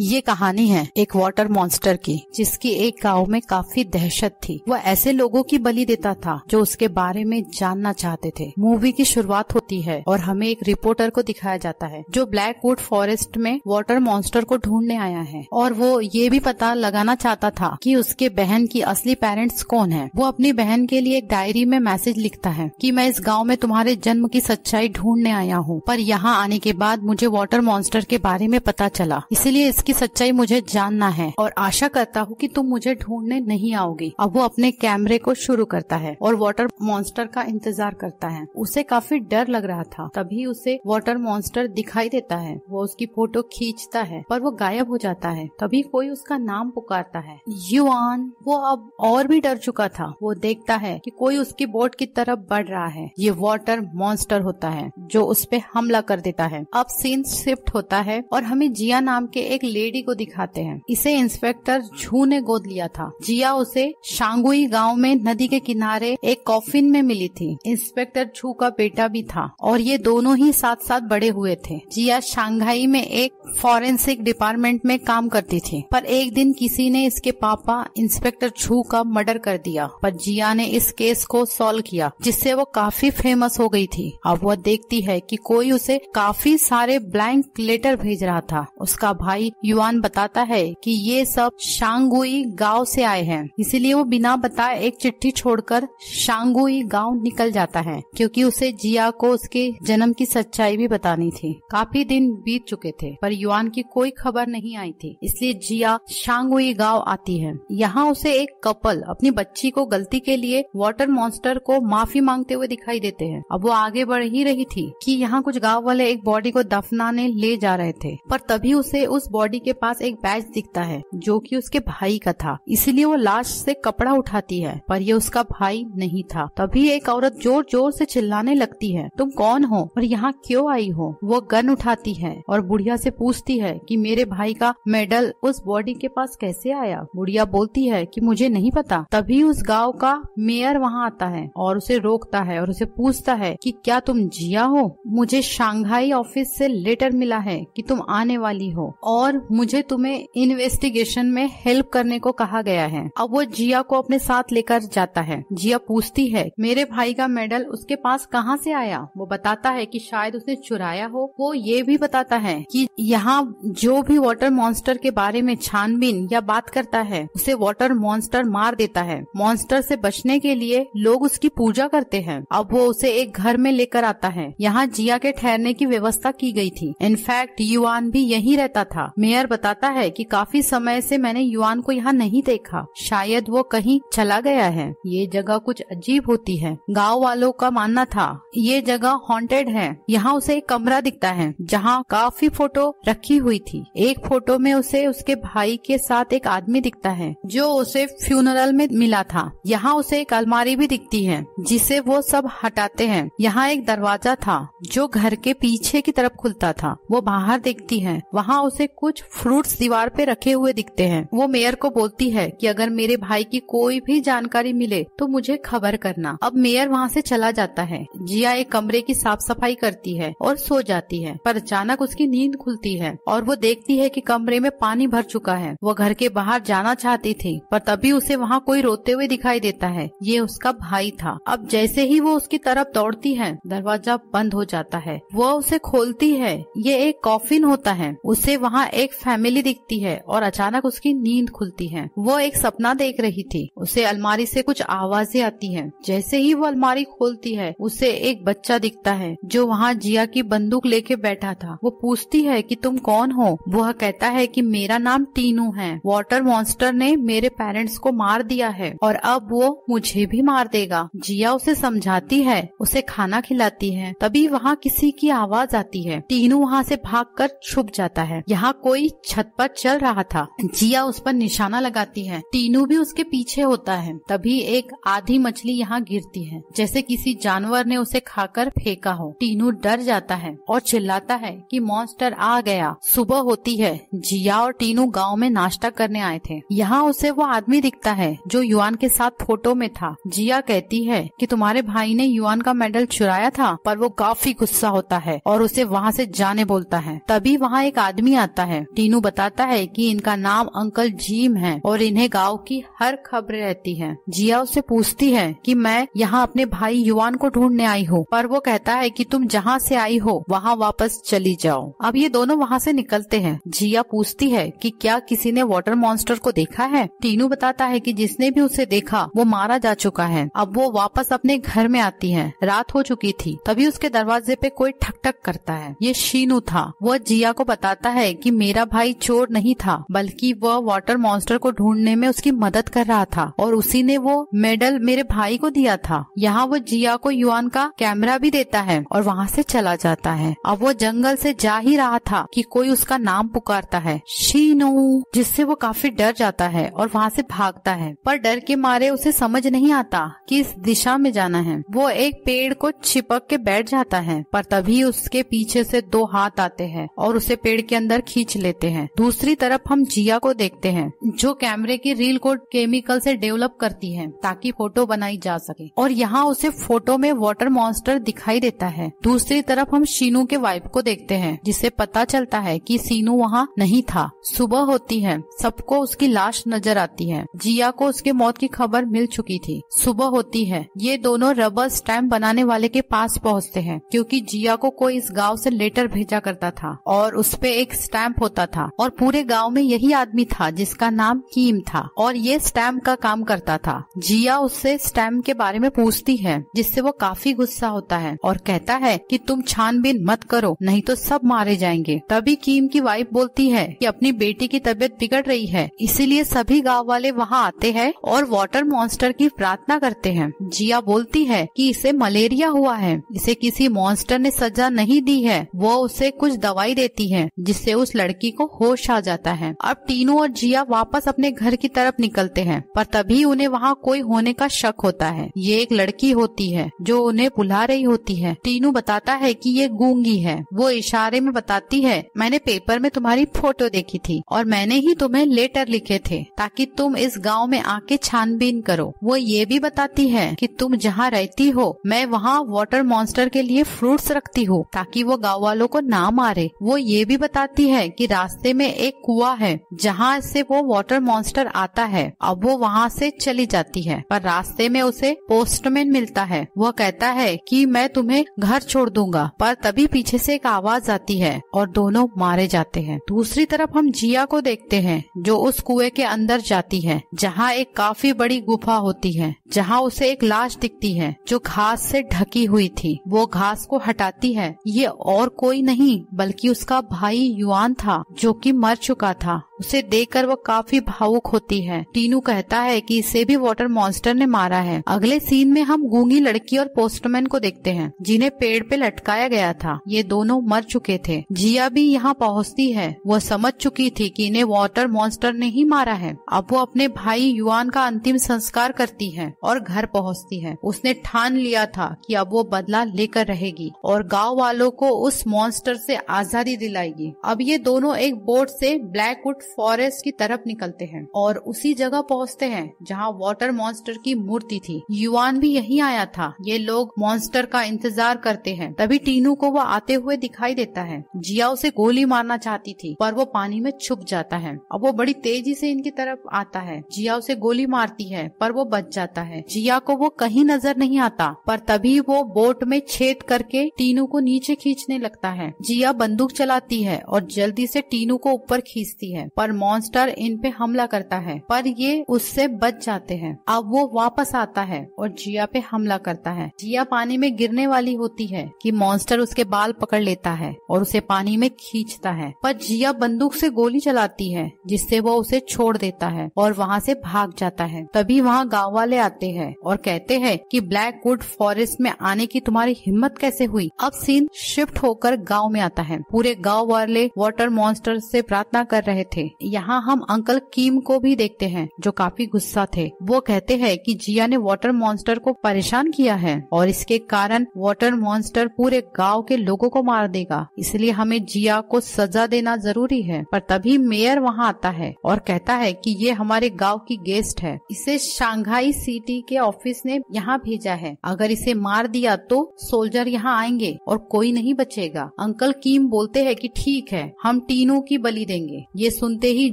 ये कहानी है एक वाटर मॉन्स्टर की जिसकी एक गांव में काफी दहशत थी वह ऐसे लोगों की बलि देता था जो उसके बारे में जानना चाहते थे मूवी की शुरुआत होती है और हमें एक रिपोर्टर को दिखाया जाता है जो ब्लैकवुड फॉरेस्ट में वाटर मॉन्स्टर को ढूंढने आया है और वो ये भी पता लगाना चाहता था की उसके बहन की असली पेरेंट्स कौन है वो अपनी बहन के लिए एक डायरी में मैसेज लिखता है की मैं इस गाँव में तुम्हारे जन्म की सच्चाई ढूंढने आया हूँ पर यहाँ आने के बाद मुझे वाटर मॉन्स्टर के बारे में पता चला इसीलिए की सच्चाई मुझे जानना है और आशा करता हूँ कि तुम मुझे ढूंढने नहीं आओगी अब वो अपने कैमरे को शुरू करता है और वाटर मॉन्स्टर का इंतजार करता है उसे काफी डर लग रहा था तभी उसे वाटर मॉन्स्टर दिखाई देता है वो उसकी फोटो खींचता है पर वो गायब हो जाता है तभी कोई उसका नाम पुकारता है युआन वो अब और भी डर चुका था वो देखता है कि कोई उसकी बोट की तरफ बढ़ रहा है ये वाटर मॉन्स्टर होता है जो उस पर हमला कर देता है अब सीन शिफ्ट होता है और हमें जिया नाम के एक लेडी को दिखाते हैं इसे इंस्पेक्टर झू ने गोद लिया था जिया उसे शांगुई गांव में नदी के किनारे एक कॉफिन में मिली थी इंस्पेक्टर झू का बेटा भी था और ये दोनों ही साथ साथ बड़े हुए थे जिया शांघाई में एक फॉरेंसिक डिपार्टमेंट में काम करती थी पर एक दिन किसी ने इसके पापा इंस्पेक्टर छू का मर्डर कर दिया पर जिया ने इस केस को सॉल्व किया जिससे वो काफी फेमस हो गई थी अब वह देखती है कि कोई उसे काफी सारे ब्लैंक लेटर भेज रहा था उसका भाई युआन बताता है कि ये सब शांगुई गांव से आए हैं इसीलिए वो बिना बताए एक चिट्ठी छोड़कर शांगुई गांव निकल जाता है क्योंकि उसे जिया को उसके जन्म की सच्चाई भी बतानी थी काफी दिन बीत चुके थे पर युआन की कोई खबर नहीं आई थी इसलिए जिया शांगुई गाँव आती है यहाँ उसे एक कपल अपनी बच्ची को गलती के लिए वाटर मॉन्स्टर को माफी मांगते हुए दिखाई देते हैं अब वो आगे बढ़ ही रही थी कि यहाँ कुछ गांव वाले एक बॉडी को दफनाने ले जा रहे थे पर तभी उसे उस बॉडी पार्वती के पास एक बैच दिखता है जो कि उसके भाई का था इसीलिए वो लाश से कपड़ा उठाती है पर ये उसका भाई नहीं था तभी एक औरत जोर जोर से चिल्लाने लगती है तुम कौन हो और यहाँ क्यों आई हो वो गन उठाती है और बुढ़िया से पूछती है कि मेरे भाई का मेडल उस बॉडी के पास कैसे आया बुढ़िया बोलती है कि मुझे नहीं पता तभी उस गाँव का मेयर वहाँ आता है और उसे रोकता है और उसे पूछता है कि क्या तुम जिया हो मुझे शांघाई ऑफिस से लेटर मिला है कि तुम आने वाली हो और मुझे तुम्हें इन्वेस्टिगेशन में हेल्प करने को कहा गया है अब वो जिया को अपने साथ लेकर जाता है जिया पूछती है मेरे भाई का मेडल उसके पास कहाँ से आया वो बताता है कि शायद उसने चुराया हो वो ये भी बताता है कि यहाँ जो भी वाटर मॉन्स्टर के बारे में छानबीन या बात करता है उसे वाटर मॉन्स्टर मार देता है मॉन्स्टर से बचने के लिए लोग उसकी पूजा करते हैं अब वो उसे एक घर में लेकर आता है यहाँ जिया के ठहरने की व्यवस्था की गई थी इनफैक्ट युवान भी यही रहता था मेयर बताता है कि काफी समय से मैंने युवान को यहाँ नहीं देखा शायद वो कहीं चला गया है ये जगह कुछ अजीब होती है गांव वालों का मानना था ये जगह हॉन्टेड है यहाँ उसे एक कमरा दिखता है जहाँ काफी फोटो रखी हुई थी एक फोटो में उसे उसके भाई के साथ एक आदमी दिखता है जो उसे फ्यूनरल में मिला था यहाँ उसे एक अलमारी भी दिखती है जिसे वो सब हटाते हैं यहाँ एक दरवाजा था जो घर के पीछे की तरफ खुलता था वो बाहर देखती है वहाँ उसे कुछ कुछ फ्रूट्स दीवार पे रखे हुए दिखते हैं वो मेयर को बोलती है कि अगर मेरे भाई की कोई भी जानकारी मिले तो मुझे खबर करना अब मेयर वहाँ से चला जाता है जिया एक कमरे की साफ सफाई करती है और सो जाती है पर अचानक उसकी नींद खुलती है और वो देखती है की कमरे में पानी भर चुका है वो घर के बाहर जाना चाहती थी पर तभी उसे वहाँ कोई रोते हुए दिखाई देता है ये उसका भाई था अब जैसे ही वो उसकी तरफ दौड़ती है दरवाजा बंद हो जाता है वो उसे खोलती है ये एक कॉफिन होता है उसे वहाँ एक एक फैमिली दिखती है और अचानक उसकी नींद खुलती है वो एक सपना देख रही थी उसे अलमारी से कुछ आवाजें आती हैं। जैसे ही वो अलमारी खोलती है उसे एक बच्चा दिखता है जो वहाँ जिया की बंदूक लेके बैठा था वो पूछती है कि तुम कौन हो वह कहता है कि मेरा नाम टीनू है वॉटर मॉन्स्टर ने मेरे पेरेंट्स को मार दिया है और अब वो मुझे भी मार देगा जिया उसे समझाती है उसे खाना खिलाती है तभी वहाँ किसी की आवाज आती है टीनू वहाँ से भागकर छुप जाता है यहाँ कोई कोई छत पर चल रहा था जिया उस पर निशाना लगाती है तीनू भी उसके पीछे होता है तभी एक आधी मछली यहाँ गिरती है जैसे किसी जानवर ने उसे खाकर फेंका हो टीनू डर जाता है और चिल्लाता है कि मॉन्स्टर आ गया सुबह होती है जिया और टीनू गांव में नाश्ता करने आए थे यहाँ उसे वो आदमी दिखता है जो युवान के साथ फोटो में था जिया कहती है कि तुम्हारे भाई ने युवान का मेडल चुराया था पर वो काफी गुस्सा होता है और उसे वहाँ से जाने बोलता है तभी वहाँ एक आदमी आता है टीनू बताता है कि इनका नाम अंकल जीम है और इन्हें गांव की हर खबर रहती है जिया उसे पूछती है कि मैं यहाँ अपने भाई युवान को ढूंढने आई हूँ पर वो कहता है कि तुम जहाँ से आई हो वहाँ वापस चली जाओ अब ये दोनों वहाँ से निकलते हैं जिया पूछती है कि क्या किसी ने वाटर मॉन्स्टर को देखा है टीनू बताता है कि जिसने भी उसे देखा वो मारा जा चुका है अब वो वापस अपने घर में आती है रात हो चुकी थी तभी उसके दरवाजे पे कोई ठक ठक करता है ये शीनू था वो जिया को बताता है कि मेरा मेरा भाई चोर नहीं था बल्कि वह वाटर मॉन्स्टर को ढूंढने में उसकी मदद कर रहा था और उसी ने वो मेडल मेरे भाई को दिया था यहाँ वो जिया को युआन का कैमरा भी देता है और वहाँ से चला जाता है अब वो जंगल से जा ही रहा था कि कोई उसका नाम पुकारता है शीनो जिससे वो काफी डर जाता है और वहाँ से भागता है पर डर के मारे उसे समझ नहीं आता कि इस दिशा में जाना है वो एक पेड़ को छिपक के बैठ जाता है पर तभी उसके पीछे से दो हाथ आते हैं और उसे पेड़ के अंदर खींच ले लेते हैं दूसरी तरफ हम जिया को देखते हैं जो कैमरे की रील को केमिकल से डेवलप करती है ताकि फोटो बनाई जा सके और यहाँ उसे फोटो में वाटर मॉन्स्टर दिखाई देता है दूसरी तरफ हम शीनू के वाइफ को देखते हैं जिसे पता चलता है कि सीनू वहाँ नहीं था सुबह होती है सबको उसकी लाश नजर आती है जिया को उसके मौत की खबर मिल चुकी थी सुबह होती है ये दोनों रबर स्टैम्प बनाने वाले के पास पहुँचते हैं क्यूँकी जिया को कोई इस गाँव ऐसी लेटर भेजा करता था और उसपे एक स्टैम्प होता था और पूरे गांव में यही आदमी था जिसका नाम कीम था और ये स्टैम्प का काम करता था जिया उससे स्टैम्प के बारे में पूछती है जिससे वो काफी गुस्सा होता है और कहता है कि तुम छानबीन मत करो नहीं तो सब मारे जाएंगे तभी कीम की वाइफ बोलती है कि अपनी बेटी की तबीयत बिगड़ रही है इसीलिए सभी गाँव वाले वहाँ आते हैं और वाटर मॉन्स्टर की प्रार्थना करते हैं जिया बोलती है कि इसे मलेरिया हुआ है इसे किसी मॉन्स्टर ने सजा नहीं दी है वो उसे कुछ दवाई देती है जिससे उस लड़की लड़की को होश आ जाता है अब टीनू और जिया वापस अपने घर की तरफ निकलते हैं पर तभी उन्हें वहाँ कोई होने का शक होता है ये एक लड़की होती है जो उन्हें बुला रही होती है टीनू बताता है कि ये गूंगी है वो इशारे में बताती है मैंने पेपर में तुम्हारी फोटो देखी थी और मैंने ही तुम्हें लेटर लिखे थे ताकि तुम इस गाँव में आके छानबीन करो वो ये भी बताती है की तुम जहाँ रहती हो मैं वहाँ वाटर मॉन्स्टर के लिए फ्रूट्स रखती हूँ ताकि वो गाँव वालों को ना मारे वो ये भी बताती है कि रास्ते में एक कुआ है जहाँ से वो वाटर मॉन्स्टर आता है अब वो वहाँ से चली जाती है पर रास्ते में उसे पोस्टमैन मिलता है वह कहता है कि मैं तुम्हें घर छोड़ दूंगा पर तभी पीछे से एक आवाज आती है और दोनों मारे जाते हैं दूसरी तरफ हम जिया को देखते हैं जो उस कुएं के अंदर जाती है जहाँ एक काफी बड़ी गुफा होती है जहाँ उसे एक लाश दिखती है जो घास से ढकी हुई थी वो घास को हटाती है ये और कोई नहीं बल्कि उसका भाई युवान था जो कि मर चुका था उसे देखकर वह काफी भावुक होती है टीनू कहता है कि इसे भी वाटर मॉन्स्टर ने मारा है अगले सीन में हम गूंगी लड़की और पोस्टमैन को देखते हैं जिन्हें पेड़ पे लटकाया गया था ये दोनों मर चुके थे जिया भी यहाँ पहुँचती है वह समझ चुकी थी कि इन्हें वाटर मॉन्स्टर ने ही मारा है अब वो अपने भाई युवान का अंतिम संस्कार करती है और घर पहुँचती है उसने ठान लिया था की अब वो बदला लेकर रहेगी और गाँव वालों को उस मॉन्स्टर से आजादी दिलाएगी अब ये दोनों एक बोट से ब्लैकवुड फॉरेस्ट की तरफ निकलते हैं और उसी जगह पहुंचते हैं जहां वाटर मॉन्स्टर की मूर्ति थी युवान भी यहीं आया था ये लोग मॉन्स्टर का इंतजार करते हैं तभी टीनू को वो आते हुए दिखाई देता है जिया उसे गोली मारना चाहती थी पर वो पानी में छुप जाता है अब वो बड़ी तेजी से इनकी तरफ आता है जिया उसे गोली मारती है पर वो बच जाता है जिया को वो कहीं नजर नहीं आता पर तभी वो बोट में छेद करके टीनू को नीचे खींचने लगता है जिया बंदूक चलाती है और जल्दी से टीनू को ऊपर खींचती है पर मॉन्स्टर इन पे हमला करता है पर ये उससे बच जाते हैं अब वो वापस आता है और जिया पे हमला करता है जिया पानी में गिरने वाली होती है कि मॉन्स्टर उसके बाल पकड़ लेता है और उसे पानी में खींचता है पर जिया बंदूक से गोली चलाती है जिससे वो उसे छोड़ देता है और वहाँ से भाग जाता है तभी वहाँ गाँव वाले आते हैं और कहते हैं की ब्लैक वुड फॉरेस्ट में आने की तुम्हारी हिम्मत कैसे हुई अब सीन शिफ्ट होकर गाँव में आता है पूरे गाँव वाले वाटर मॉन्स्टर से प्रार्थना कर रहे थे यहाँ हम अंकल कीम को भी देखते हैं जो काफी गुस्सा थे वो कहते हैं कि जिया ने वाटर मॉन्स्टर को परेशान किया है और इसके कारण वाटर मॉन्स्टर पूरे गांव के लोगों को मार देगा इसलिए हमें जिया को सजा देना जरूरी है पर तभी मेयर वहाँ आता है और कहता है की ये हमारे गाँव की गेस्ट है इसे शांघाई सिटी के ऑफिस ने यहाँ भेजा है अगर इसे मार दिया तो सोल्जर यहाँ आएंगे और कोई नहीं बचेगा अंकल कीम बोलते हैं कि ठीक है हम तीनों की बलि देंगे ये सुन सुनते ही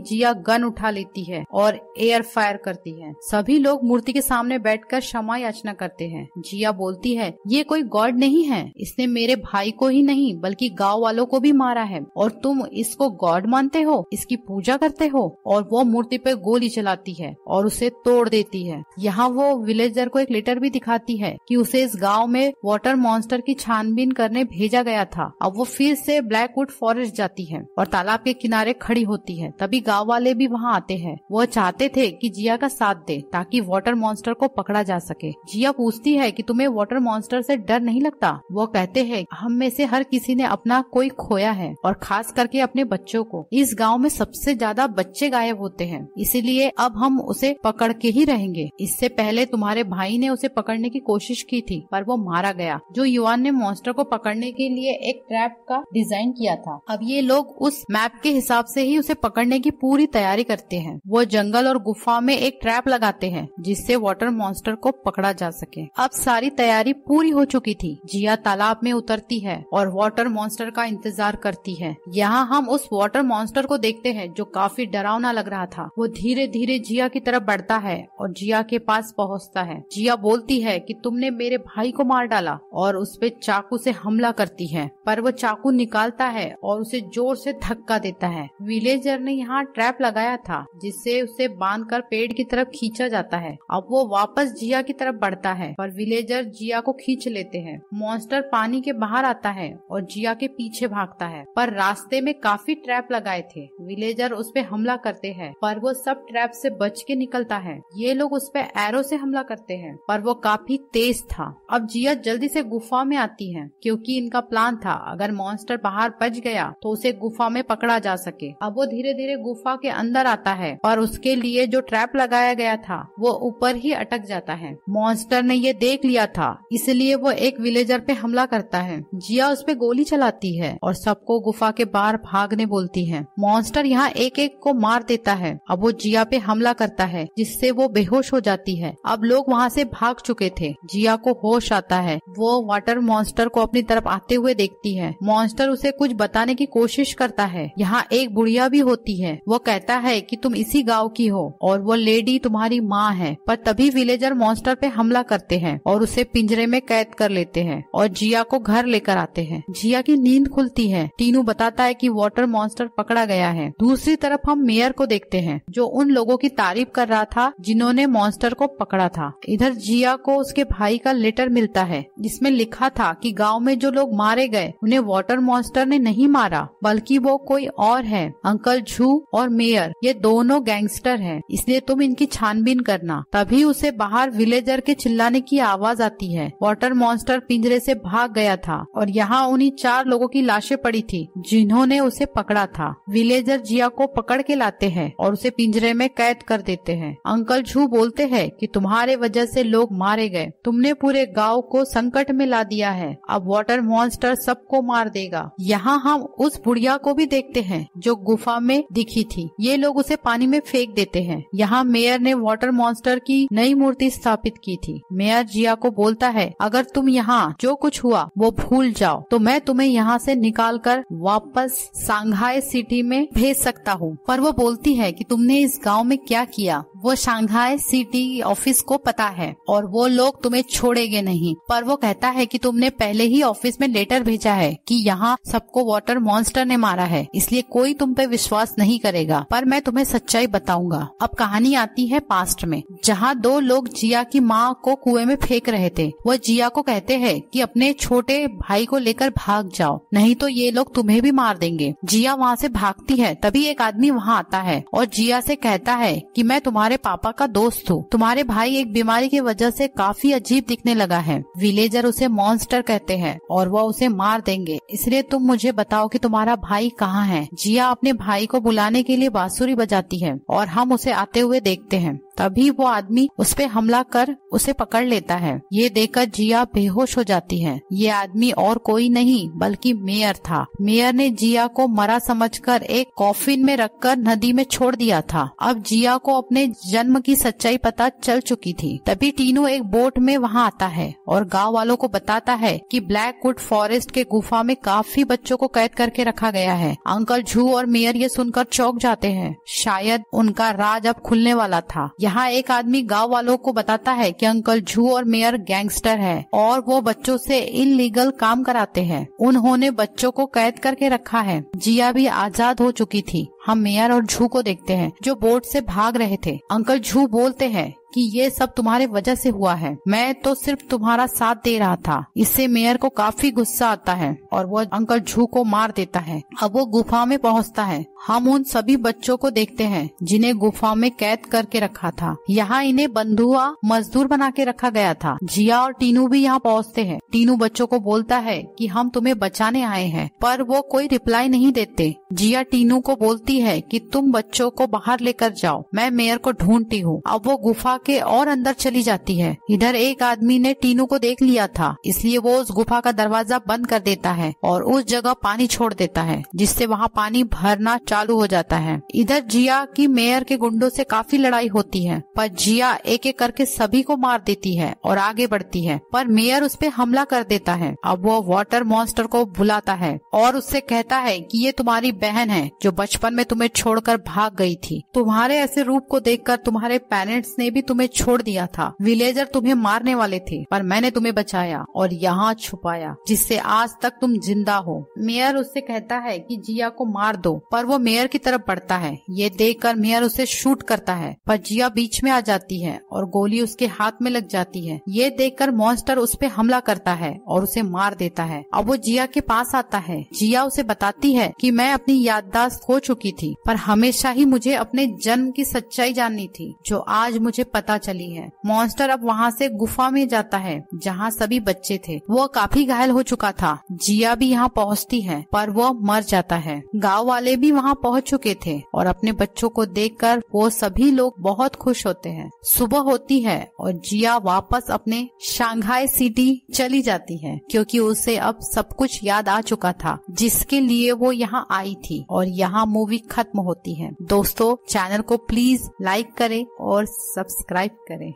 जिया गन उठा लेती है और एयर फायर करती है सभी लोग मूर्ति के सामने बैठकर क्षमा याचना करते हैं जिया बोलती है ये कोई गॉड नहीं है इसने मेरे भाई को ही नहीं बल्कि गाँव वालों को भी मारा है और तुम इसको गॉड मानते हो इसकी पूजा करते हो और वो मूर्ति पे गोली चलाती है और उसे तोड़ देती है यहाँ वो विलेजर को एक लेटर भी दिखाती है कि उसे इस गांव में वाटर मॉन्स्टर की छानबीन करने भेजा गया था अब वो फिर से ब्लैकवुड फॉरेस्ट जाती है और तालाब के किनारे खड़ी होती है है तभी गाँव वाले भी वहाँ आते हैं वह चाहते थे कि जिया का साथ दे ताकि वाटर मॉन्स्टर को पकड़ा जा सके जिया पूछती है कि तुम्हें वाटर मॉन्स्टर से डर नहीं लगता वो कहते हैं हम में से हर किसी ने अपना कोई खोया है और खास करके अपने बच्चों को इस गाँव में सबसे ज्यादा बच्चे गायब होते हैं इसीलिए अब हम उसे पकड़ के ही रहेंगे इससे पहले तुम्हारे भाई ने उसे पकड़ने की कोशिश की थी पर वो मारा गया जो युवान ने मॉन्स्टर को पकड़ने के लिए एक ट्रैप का डिजाइन किया था अब ये लोग उस मैप के हिसाब से ही उसे पकड़ पकड़ने की पूरी तैयारी करते हैं वो जंगल और गुफा में एक ट्रैप लगाते हैं जिससे वाटर मॉन्स्टर को पकड़ा जा सके अब सारी तैयारी पूरी हो चुकी थी जिया तालाब में उतरती है और वाटर मॉन्स्टर का इंतजार करती है यहाँ हम उस वाटर मॉन्स्टर को देखते हैं जो काफी डरावना लग रहा था वो धीरे धीरे जिया की तरफ बढ़ता है और जिया के पास पहुँचता है जिया बोलती है की तुमने मेरे भाई को मार डाला और उस पर चाकू से हमला करती है पर वो चाकू निकालता है और उसे जोर से धक्का देता है विलेजर ने यहाँ ट्रैप लगाया था जिससे उसे बांध कर पेड़ की तरफ खींचा जाता है अब वो वापस जिया की तरफ बढ़ता है पर विलेजर जिया को खींच लेते हैं मॉन्स्टर पानी के बाहर आता है और जिया के पीछे भागता है पर रास्ते में काफी ट्रैप लगाए थे विलेजर उस पर हमला करते हैं पर वो सब ट्रैप से बच के निकलता है ये लोग उस पर एरो से हमला करते हैं पर वो काफी तेज था अब जिया जल्दी से गुफा में आती है क्योंकि इनका प्लान था अगर मॉन्स्टर बाहर बच गया तो उसे गुफा में पकड़ा जा सके अब वो धीरे धीरे गुफा के अंदर आता है और उसके लिए जो ट्रैप लगाया गया था वो ऊपर ही अटक जाता है मॉन्स्टर ने ये देख लिया था इसलिए वो एक विलेजर पे हमला करता है जिया उस पर गोली चलाती है और सबको गुफा के बाहर भागने बोलती है मॉन्स्टर यहाँ एक एक को मार देता है अब वो जिया पे हमला करता है जिससे वो बेहोश हो जाती है अब लोग वहाँ से भाग चुके थे जिया को होश आता है वो वाटर मॉन्स्टर को अपनी तरफ आते हुए देखती है मॉन्स्टर उसे कुछ बताने की कोशिश करता है यहाँ एक बुढ़िया भी होती होती है वो कहता है कि तुम इसी गांव की हो और वो लेडी तुम्हारी माँ है पर तभी विलेजर मॉन्स्टर पे हमला करते हैं और उसे पिंजरे में कैद कर लेते हैं और जिया को घर लेकर आते हैं जिया की नींद खुलती है टीनू बताता है की वॉटर मॉन्स्टर पकड़ा गया है दूसरी तरफ हम मेयर को देखते हैं जो उन लोगों की तारीफ कर रहा था जिन्होंने मॉन्स्टर को पकड़ा था इधर जिया को उसके भाई का लेटर मिलता है जिसमें लिखा था कि गांव में जो लोग मारे गए उन्हें वाटर मॉन्स्टर ने नहीं मारा बल्कि वो कोई और है अंकल छू और मेयर ये दोनों गैंगस्टर हैं इसलिए तुम इनकी छानबीन करना तभी उसे बाहर विलेजर के चिल्लाने की आवाज आती है वाटर मॉन्स्टर पिंजरे से भाग गया था और यहाँ उन्हीं चार लोगों की लाशें पड़ी थी जिन्होंने उसे पकड़ा था विलेजर जिया को पकड़ के लाते हैं और उसे पिंजरे में कैद कर देते हैं अंकल झू बोलते हैं कि तुम्हारे वजह से लोग मारे गए तुमने पूरे गांव को संकट में ला दिया है अब वाटर मॉन्स्टर सबको मार देगा यहाँ हम उस बुढ़िया को भी देखते हैं जो गुफा में दिखी थी ये लोग उसे पानी में फेंक देते हैं यहाँ मेयर ने वाटर मॉन्स्टर की नई मूर्ति स्थापित की थी मेयर जिया को बोलता है अगर तुम यहाँ जो कुछ हुआ वो भूल जाओ तो मैं तुम्हें यहाँ से निकाल कर वापस सांघाई सिटी में भेज सकता हूँ पर वो बोलती है कि तुमने इस गांव में क्या किया वो शांघाई सिटी ऑफिस को पता है और वो लोग तुम्हें छोड़ेंगे नहीं पर वो कहता है कि तुमने पहले ही ऑफिस में लेटर भेजा है कि यहाँ सबको वाटर मॉन्स्टर ने मारा है इसलिए कोई तुम पे विश्वास नहीं करेगा पर मैं तुम्हें सच्चाई बताऊंगा अब कहानी आती है पास्ट में जहाँ दो लोग जिया की माँ को कुएं में फेंक रहे थे वह जिया को कहते हैं कि अपने छोटे भाई को लेकर भाग जाओ नहीं तो ये लोग तुम्हें भी मार देंगे जिया वहाँ से भागती है तभी एक आदमी वहाँ आता है और जिया से कहता है कि मैं तुम्हारे तुम्हारे पापा का दोस्त हूँ तुम्हारे भाई एक बीमारी की वजह से काफी अजीब दिखने लगा है विलेजर उसे मॉन्स्टर कहते हैं और वह उसे मार देंगे इसलिए तुम मुझे बताओ कि तुम्हारा भाई कहाँ है जिया अपने भाई को बुलाने के लिए बांसुरी बजाती है और हम उसे आते हुए देखते हैं तभी वो आदमी उस पर हमला कर उसे पकड़ लेता है ये देखकर जिया बेहोश हो जाती है ये आदमी और कोई नहीं बल्कि मेयर था मेयर ने जिया को मरा समझकर एक कॉफिन में रखकर नदी में छोड़ दिया था अब जिया को अपने जन्म की सच्चाई पता चल चुकी थी तभी टीनू एक बोट में वहाँ आता है और गाँव वालों को बताता है की ब्लैक फॉरेस्ट के गुफा में काफी बच्चों को कैद करके रखा गया है अंकल झू और मेयर ये सुनकर चौक जाते हैं शायद उनका राज अब खुलने वाला था यहाँ एक आदमी गांव वालों को बताता है कि अंकल झू और मेयर गैंगस्टर है और वो बच्चों से इनलीगल काम कराते हैं उन्होंने बच्चों को कैद करके रखा है जिया भी आजाद हो चुकी थी हम मेयर और झू को देखते हैं जो बोर्ड से भाग रहे थे अंकल झू बोलते हैं कि ये सब तुम्हारे वजह से हुआ है मैं तो सिर्फ तुम्हारा साथ दे रहा था इससे मेयर को काफी गुस्सा आता है और वो अंकल झू को मार देता है अब वो गुफा में पहुंचता है हम उन सभी बच्चों को देखते हैं जिन्हें गुफा में कैद करके रखा था यहाँ इन्हें बंधुआ मजदूर बना के रखा गया था जिया और टीनू भी यहाँ पहुँचते हैं टीनू बच्चों को बोलता है कि हम तुम्हें बचाने आए हैं पर वो कोई रिप्लाई नहीं देते जिया टीनू को बोलती है कि तुम बच्चों को बाहर लेकर जाओ मैं मेयर को ढूंढती हूँ अब वो गुफा के और अंदर चली जाती है इधर एक आदमी ने टीनू को देख लिया था इसलिए वो उस गुफा का दरवाजा बंद कर देता है और उस जगह पानी छोड़ देता है जिससे वहाँ पानी भरना चालू हो जाता है इधर जिया की मेयर के गुंडों से काफी लड़ाई होती है पर जिया एक एक करके सभी को मार देती है और आगे बढ़ती है पर मेयर उस पर हमला कर देता है अब वो वाटर मॉन्स्टर को बुलाता है और उससे कहता है कि ये तुम्हारी बहन है जो बचपन में तुम्हें छोड़कर भाग गई थी तुम्हारे ऐसे रूप को देखकर तुम्हारे पेरेंट्स ने भी મે છોડ દિયા થા વિલેજર તુમે મારને વાલે થે પર મેને તુમે બચાયા ઓર યહા છુપાયા જિસસે આજ તક તુમ જીંદા હો મેયર ઉસે કહેતા હૈ કી જીયા કો માર દો પર વો મેયર કી તરફ પડતા હૈ યે દેખકર મેયર ઉસે શૂટ કરતા હૈ પર જીયા બીચ મે આ જાતી હૈ ઓર ગોલી ઉસકે હાથ મે લગ જાતી હૈ યે દેખકર モンスター ઉસપે હમલા કરતા હૈ ઓર ઉસે માર દેતા હૈ અબ વો જીયા કે પાસ aata હૈ જીયા ઉસે બતાતી હૈ કી મે અપની યાદદાશ ખો ચુકી થી પર હમેશા હી મુજે અપને જન્મ કી સચ્ચાઈ જાનની થી જો આજ મુજે पता चली है मॉन्स्टर अब वहाँ से गुफा में जाता है जहाँ सभी बच्चे थे वह काफी घायल हो चुका था जिया भी यहाँ पहुँचती है पर वह मर जाता है गाँव वाले भी वहाँ पहुँच चुके थे और अपने बच्चों को देख वो सभी लोग बहुत खुश होते हैं सुबह होती है और जिया वापस अपने शांघाई सिटी चली जाती है क्योंकि उसे अब सब कुछ याद आ चुका था जिसके लिए वो यहाँ आई थी और यहाँ मूवी खत्म होती है दोस्तों चैनल को प्लीज लाइक करें और सब्सक्राइब सब्सक्राइब करें